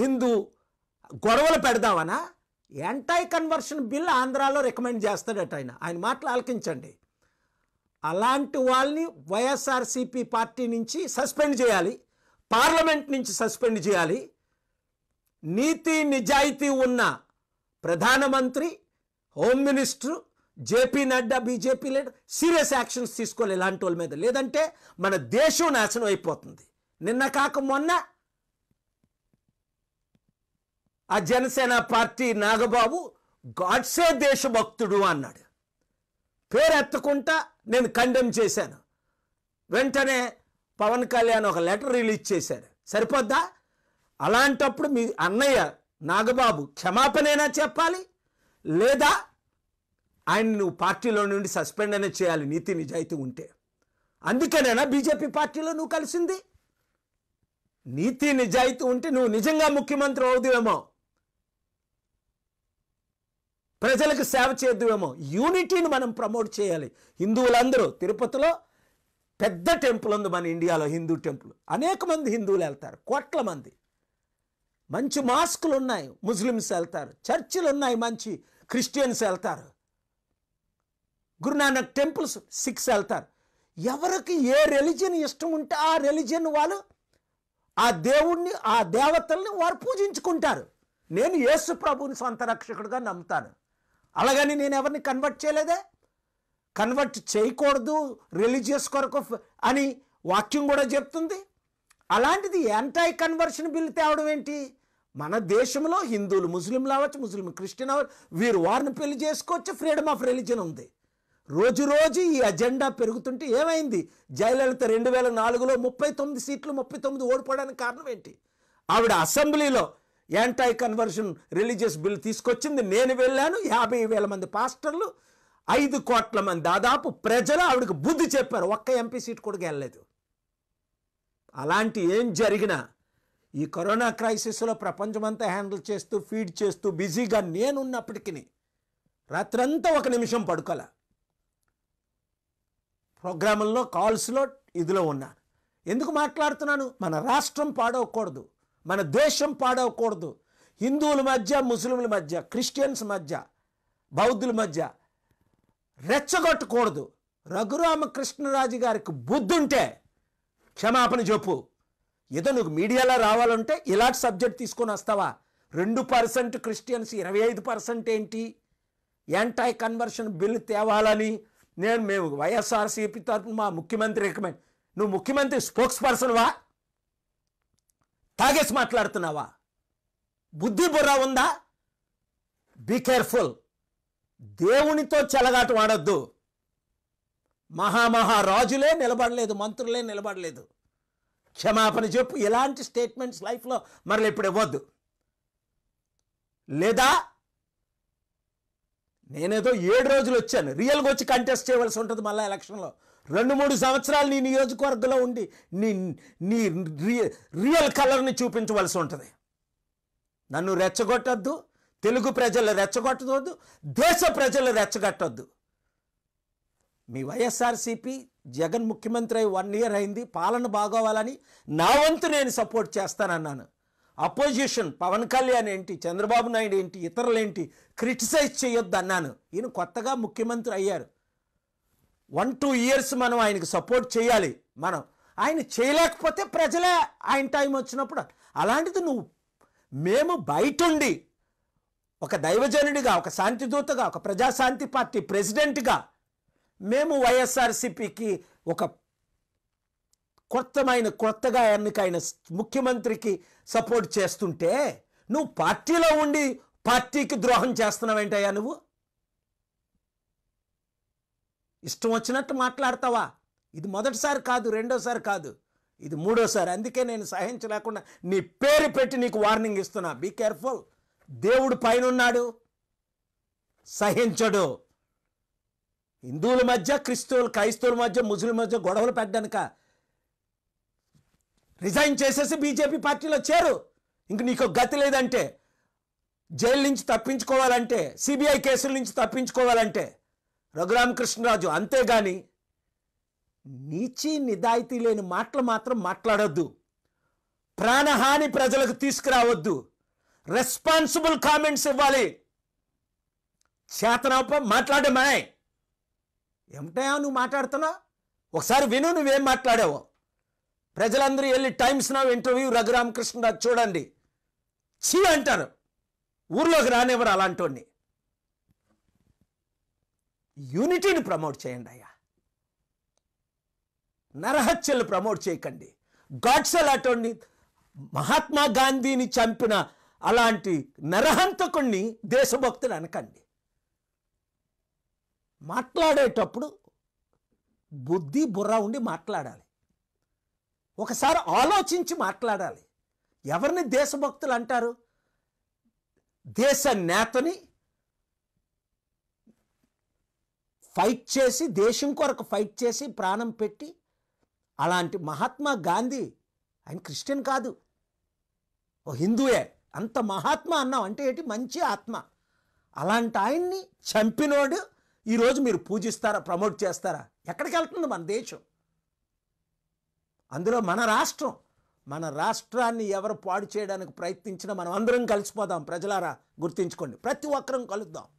హిందూ గొడవలు పెడదామనా anti conversion bill ఆంధ్రాలో రికమెండ్ చేస్తాడట ఆయన ఆయన మాటలు ఆలకించండి అలాంటి వాళ్ళని వైఎస్ఆర్సీపీ పార్టీ నుంచి సస్పెండ్ చేయాలి పార్లమెంట్ నుంచి సస్పెండ్ చేయాలి నీతి నిజాయితీ ఉన్న ప్రధానమంత్రి home minister JP Nadda BJP లేడు సీరియస్ యాక్షన్స్ తీసుకోవాలి ఇలాంటి వాళ్ళ మీద లేదంటే మన దేశం నాశనం అయిపోతుంది నిన్న కాక మొన్న ఆ జనసేన పార్టీ నాగబాబు గాడ్సే దేశభక్తుడు అన్నాడు ఎత్తకుండా నేను కండెమ్ చేశాను వెంటనే పవన్ కళ్యాణ్ ఒక లెటర్ రిలీజ్ చేశాడు సరిపోద్దా అలాంటప్పుడు మీ అన్నయ్య నాగబాబు క్షమాపణైనా చెప్పాలి లేదా ఆయన నువ్వు పార్టీలో నుండి సస్పెండ్ అయినా చేయాలి నీతి నిజాయితీ ఉంటే అందుకేనేనా బీజేపీ పార్టీలో నువ్వు కలిసింది నీతి నిజాయితీ ఉంటే నువ్వు నిజంగా ముఖ్యమంత్రి అవుదేమో ప్రజలకు సేవ చేద్దామేమో యూనిటీని మనం ప్రమోట్ చేయాలి హిందువులందరూ తిరుపతిలో పెద్ద టెంపుల్ ఉంది మన ఇండియాలో హిందూ టెంపుల్ అనేక మంది హిందువులు వెళ్తారు కోట్ల మంది మంచి మాస్కులు ఉన్నాయి ముస్లిమ్స్ వెళ్తారు చర్చిలు ఉన్నాయి మంచి క్రిస్టియన్స్ వెళ్తారు గురునానక్ టెంపుల్స్ సిక్స్ వెళ్తారు ఎవరికి ఏ రిలిజన్ ఇష్టం ఉంటే ఆ రిలిజన్ వాళ్ళు ఆ దేవుణ్ణి ఆ దేవతల్ని వారు పూజించుకుంటారు నేను యేసు ప్రభుని సొంత రక్షకుడిగా నమ్ముతాను అలాగని నేను ఎవరిని కన్వర్ట్ చేయలేదే కన్వర్ట్ చేయకూడదు రిలీజియస్ కొరకు అని వాక్యం కూడా చెప్తుంది అలాంటిది యాంటై కన్వర్షన్ బిల్ తేవడం ఏంటి మన దేశంలో హిందువులు ముస్లింలు అవ్వచ్చు ముస్లిం క్రిస్టియన్ అవ్వచ్చు వీరు వారిని పెళ్లి చేసుకోవచ్చు ఫ్రీడమ్ ఆఫ్ రిలీజన్ ఉంది రోజు రోజు ఈ అజెండా పెరుగుతుంటే ఏమైంది జయలలిత రెండు వేల నాలుగులో ముప్పై తొమ్మిది సీట్లు ముప్పై తొమ్మిది ఓడిపోవడానికి కారణం ఏంటి ఆవిడ అసెంబ్లీలో యాంటై కన్వర్షన్ రిలీజియస్ బిల్ తీసుకొచ్చింది నేను వెళ్ళాను యాభై వేల మంది పాస్టర్లు ఐదు కోట్ల మంది దాదాపు ప్రజలు ఆవిడకి బుద్ధి చెప్పారు ఒక్క ఎంపీ సీట్ కూడా గెలలేదు అలాంటి ఏం జరిగినా ఈ కరోనా క్రైసిస్లో ప్రపంచమంతా హ్యాండిల్ చేస్తూ ఫీడ్ చేస్తూ బిజీగా నేనున్నప్పటికీ రాత్రంతా ఒక నిమిషం పడుకోలే ప్రోగ్రాముల్లో కాల్స్లో ఇదిలో ఉన్నా ఎందుకు మాట్లాడుతున్నాను మన రాష్ట్రం పాడవకూడదు మన ద్వేషం పాడవకూడదు హిందువుల మధ్య ముస్లింల మధ్య క్రిస్టియన్స్ మధ్య బౌద్ధుల మధ్య రెచ్చగొట్టకూడదు రఘురామకృష్ణరాజు గారికి బుద్ధుంటే క్షమాపణ చెప్పు ఏదో నువ్వు మీడియాలో రావాలంటే ఇలాంటి సబ్జెక్ట్ తీసుకొని వస్తావా రెండు పర్సెంట్ క్రిస్టియన్స్ ఇరవై ఐదు పర్సెంట్ ఏంటి యాంటై కన్వర్షన్ బిల్ తేవాలని నేను మేము వైఎస్ఆర్సీపీ తరఫున మా ముఖ్యమంత్రి రికమెండ్ నువ్వు ముఖ్యమంత్రి స్పోక్స్ పర్సన్వా తాగేసి మాట్లాడుతున్నావా బుద్ధి బుర్ర ఉందా బీ కేర్ఫుల్ దేవునితో చెలగాటు వాడద్దు మహామహారాజులే రాజులే నిలబడలేదు మంత్రులే నిలబడలేదు క్షమాపణ చెప్పు ఇలాంటి స్టేట్మెంట్స్ లైఫ్లో మరలు ఇప్పుడు ఇవ్వద్దు లేదా నేనేదో ఏడు రోజులు వచ్చాను రియల్గా వచ్చి కంటెస్ట్ చేయవలసి ఉంటుంది మళ్ళీ ఎలక్షన్లో రెండు మూడు సంవత్సరాలు నీ నియోజకవర్గంలో ఉండి నీ నీ రియల్ కలర్ని చూపించవలసి ఉంటుంది నన్ను రెచ్చగొట్టద్దు తెలుగు ప్రజలు రెచ్చగొట్టవద్దు దేశ ప్రజలు రెచ్చగట్టద్దు మీ వైఎస్ఆర్సీపీ జగన్ ముఖ్యమంత్రి అయి వన్ ఇయర్ అయింది పాలన బాగోవాలని నా వంతు నేను సపోర్ట్ చేస్తానన్నాను అపోజిషన్ పవన్ కళ్యాణ్ ఏంటి చంద్రబాబు నాయుడు ఏంటి ఇతరులేంటి క్రిటిసైజ్ చేయొద్దు అన్నాను ఈయన కొత్తగా ముఖ్యమంత్రి అయ్యారు వన్ టూ ఇయర్స్ మనం ఆయనకు సపోర్ట్ చేయాలి మనం ఆయన చేయలేకపోతే ప్రజలే ఆయన టైం వచ్చినప్పుడు అలాంటిది నువ్వు మేము బయటుండి ఒక దైవజనుడిగా ఒక శాంతిదూతగా ఒక ప్రజాశాంతి పార్టీ ప్రెసిడెంట్గా మేము వైఎస్ఆర్సిపికి ఒక కొత్తమైన కొత్తగా ఎన్నికైన ముఖ్యమంత్రికి సపోర్ట్ చేస్తుంటే నువ్వు పార్టీలో ఉండి పార్టీకి ద్రోహం ఏంటయ్యా నువ్వు ఇష్టం వచ్చినట్టు మాట్లాడతావా ఇది మొదటిసారి కాదు రెండోసారి కాదు ఇది మూడోసారి అందుకే నేను సహించలేకుండా నీ పేరు పెట్టి నీకు వార్నింగ్ ఇస్తున్నా బీ కేర్ఫుల్ దేవుడు పైనున్నాడు సహించడు హిందువుల మధ్య క్రిస్తువులు క్రైస్తవుల మధ్య ముస్లిం మధ్య గొడవలు పెట్టనుక రిజైన్ చేసేసి బీజేపీ పార్టీలో చేరు ఇంక నీకు గతి లేదంటే జైలు నుంచి తప్పించుకోవాలంటే సిబిఐ కేసుల నుంచి తప్పించుకోవాలంటే రఘురామకృష్ణరాజు అంతేగాని నీచి నిదాయితీ లేని మాటలు మాత్రం మాట్లాడొద్దు ప్రాణహాని ప్రజలకు తీసుకురావద్దు రెస్పాన్సిబుల్ కామెంట్స్ ఇవ్వాలి చేతనప్ప మాట్లాడమాయ్ ఏమిటయా నువ్వు మాట్లాడుతున్నావు ఒకసారి విను నువ్వేం మాట్లాడావు ప్రజలందరూ వెళ్ళి టైమ్స్ నా ఇంటర్వ్యూ రఘురామకృష్ణరాజు చూడండి చీ అంటారు ఊర్లోకి రానివ్వరు అలాంటి యూనిటీని ప్రమోట్ చేయండి అయ్యా నరహత్యలు ప్రమోట్ చేయకండి అలాంటి మహాత్మా గాంధీని చంపిన అలాంటి నరహంతకుణ్ణి దేశభక్తులు అనకండి మాట్లాడేటప్పుడు బుద్ధి బుర్ర ఉండి మాట్లాడాలి ఒకసారి ఆలోచించి మాట్లాడాలి ఎవరిని దేశభక్తులు అంటారు దేశ నేతని ఫైట్ చేసి దేశం కొరకు ఫైట్ చేసి ప్రాణం పెట్టి అలాంటి మహాత్మా గాంధీ ఆయన క్రిస్టియన్ కాదు ఓ హిందూయే అంత మహాత్మ అన్నాం అంటే ఏంటి మంచి ఆత్మ అలాంటి ఆయన్ని చంపినోడు ఈరోజు మీరు పూజిస్తారా ప్రమోట్ చేస్తారా ఎక్కడికి వెళ్తుంది మన దేశం అందులో మన రాష్ట్రం మన రాష్ట్రాన్ని ఎవరు పాడు చేయడానికి ప్రయత్నించినా మనం అందరం కలిసిపోదాం ప్రజలారా గుర్తించుకోండి ప్రతి ఒక్కరం కలుద్దాం